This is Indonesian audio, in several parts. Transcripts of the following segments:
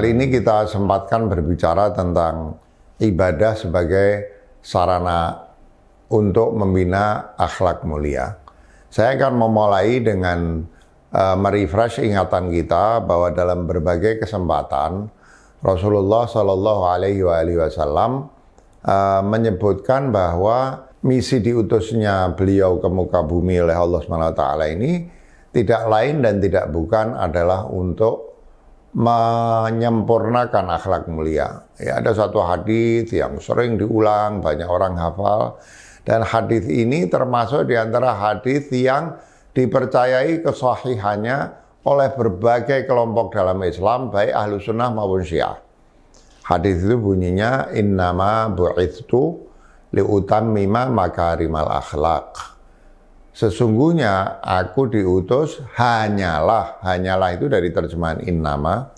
Kali ini kita sempatkan berbicara tentang ibadah sebagai sarana untuk membina akhlak mulia. Saya akan memulai dengan uh, merefresh ingatan kita bahwa dalam berbagai kesempatan Rasulullah Shallallahu Alaihi Wasallam eh, menyebutkan bahwa misi diutusnya beliau ke muka bumi oleh Allah Subhanahu Wa Taala ini tidak lain dan tidak bukan adalah untuk menyempurnakan akhlak mulia. Ya, ada satu hadis yang sering diulang, banyak orang hafal. Dan hadis ini termasuk di antara hadis yang dipercayai kesahihannya oleh berbagai kelompok dalam Islam, baik ahlu sunnah maupun syiah. Hadis itu bunyinya, Innama mima liutammima makarimal akhlak. Sesungguhnya aku diutus hanyalah, hanyalah itu dari terjemahan innama,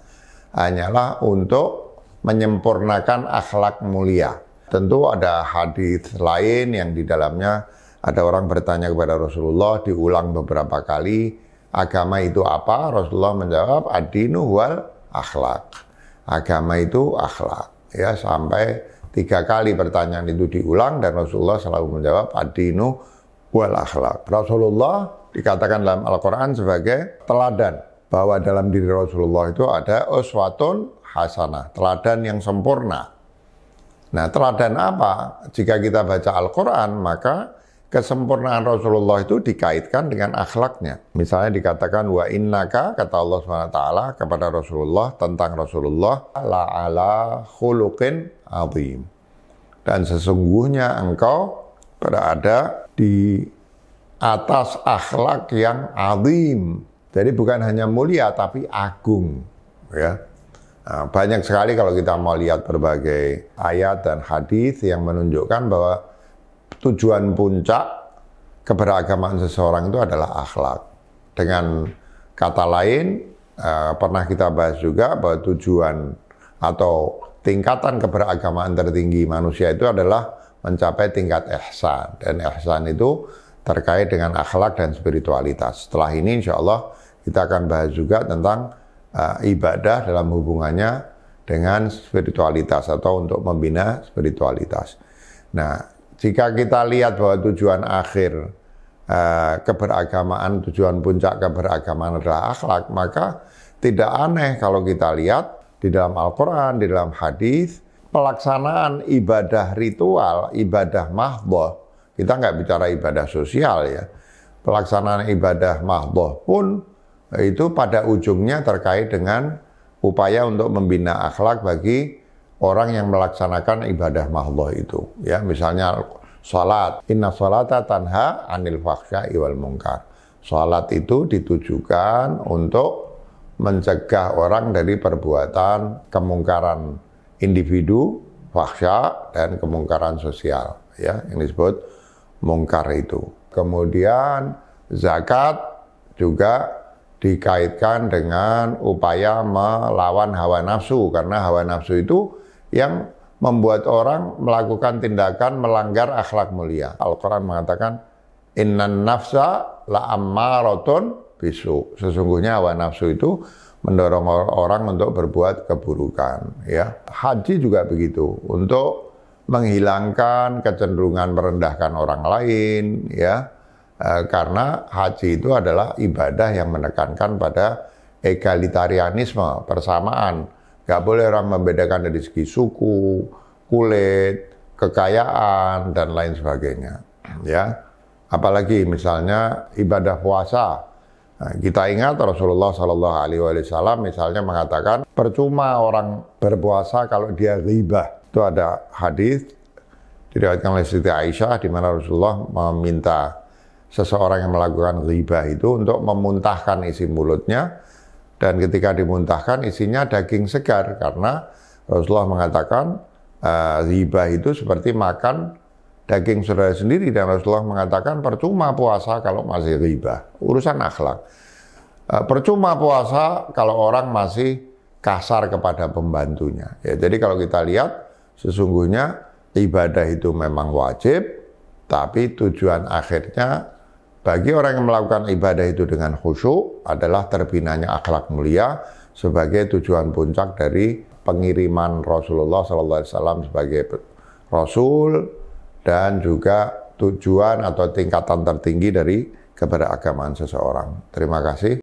hanyalah untuk menyempurnakan akhlak mulia. Tentu ada hadis lain yang di dalamnya ada orang bertanya kepada Rasulullah diulang beberapa kali, agama itu apa? Rasulullah menjawab, adinu wal akhlak. Agama itu akhlak. Ya, sampai tiga kali pertanyaan itu diulang dan Rasulullah selalu menjawab, adinu wal akhlak. Rasulullah dikatakan dalam Al-Quran sebagai teladan. Bahwa dalam diri Rasulullah itu ada uswatun hasanah, teladan yang sempurna. Nah teladan apa? Jika kita baca Al-Quran maka kesempurnaan Rasulullah itu dikaitkan dengan akhlaknya. Misalnya dikatakan wa innaka kata Allah SWT kepada Rasulullah tentang Rasulullah la ala khuluqin azim. Dan sesungguhnya engkau berada di atas akhlak yang azim. Jadi bukan hanya mulia tapi agung, ya. Nah, banyak sekali kalau kita mau lihat berbagai ayat dan hadis yang menunjukkan bahwa tujuan puncak keberagaman seseorang itu adalah akhlak. Dengan kata lain, eh, pernah kita bahas juga bahwa tujuan atau tingkatan keberagamaan tertinggi manusia itu adalah mencapai tingkat ihsan. Dan ihsan itu terkait dengan akhlak dan spiritualitas. Setelah ini insya Allah kita akan bahas juga tentang uh, ibadah dalam hubungannya dengan spiritualitas atau untuk membina spiritualitas. Nah, jika kita lihat bahwa tujuan akhir uh, keberagamaan, tujuan puncak keberagamaan adalah akhlak, maka tidak aneh kalau kita lihat di dalam Al-Quran, di dalam hadis, pelaksanaan ibadah ritual, ibadah mahdoh, kita nggak bicara ibadah sosial ya, pelaksanaan ibadah mahdoh pun eh, itu pada ujungnya terkait dengan upaya untuk membina akhlak bagi orang yang melaksanakan ibadah mahdoh itu. Ya, misalnya salat, inna salata tanha anil faksha iwal mungkar. Salat itu ditujukan untuk mencegah orang dari perbuatan kemungkaran individu, fahsya dan kemungkaran sosial ya yang disebut mungkar itu. Kemudian zakat juga dikaitkan dengan upaya melawan hawa nafsu karena hawa nafsu itu yang membuat orang melakukan tindakan melanggar akhlak mulia. Al-Qur'an mengatakan innan nafsa la ammaratun bisu. Sesungguhnya hawa nafsu itu mendorong orang untuk berbuat keburukan ya. Haji juga begitu untuk menghilangkan kecenderungan merendahkan orang lain ya. E, karena haji itu adalah ibadah yang menekankan pada egalitarianisme, persamaan. Gak boleh orang membedakan dari segi suku, kulit, kekayaan dan lain sebagainya ya. Apalagi misalnya ibadah puasa Nah, kita ingat Rasulullah Shallallahu Alaihi Wasallam misalnya mengatakan percuma orang berpuasa kalau dia riba Itu ada hadis diriwayatkan oleh Siti Aisyah di mana Rasulullah meminta seseorang yang melakukan riba itu untuk memuntahkan isi mulutnya dan ketika dimuntahkan isinya daging segar karena Rasulullah mengatakan riba eh, itu seperti makan daging saudara sendiri dan Rasulullah mengatakan percuma puasa kalau masih riba. Urusan akhlak. Eh, percuma puasa kalau orang masih kasar kepada pembantunya. Ya, jadi kalau kita lihat sesungguhnya ibadah itu memang wajib, tapi tujuan akhirnya bagi orang yang melakukan ibadah itu dengan khusyuk adalah terbinanya akhlak mulia sebagai tujuan puncak dari pengiriman Rasulullah SAW sebagai Rasul dan juga tujuan atau tingkatan tertinggi dari keberagamaan seseorang. Terima kasih.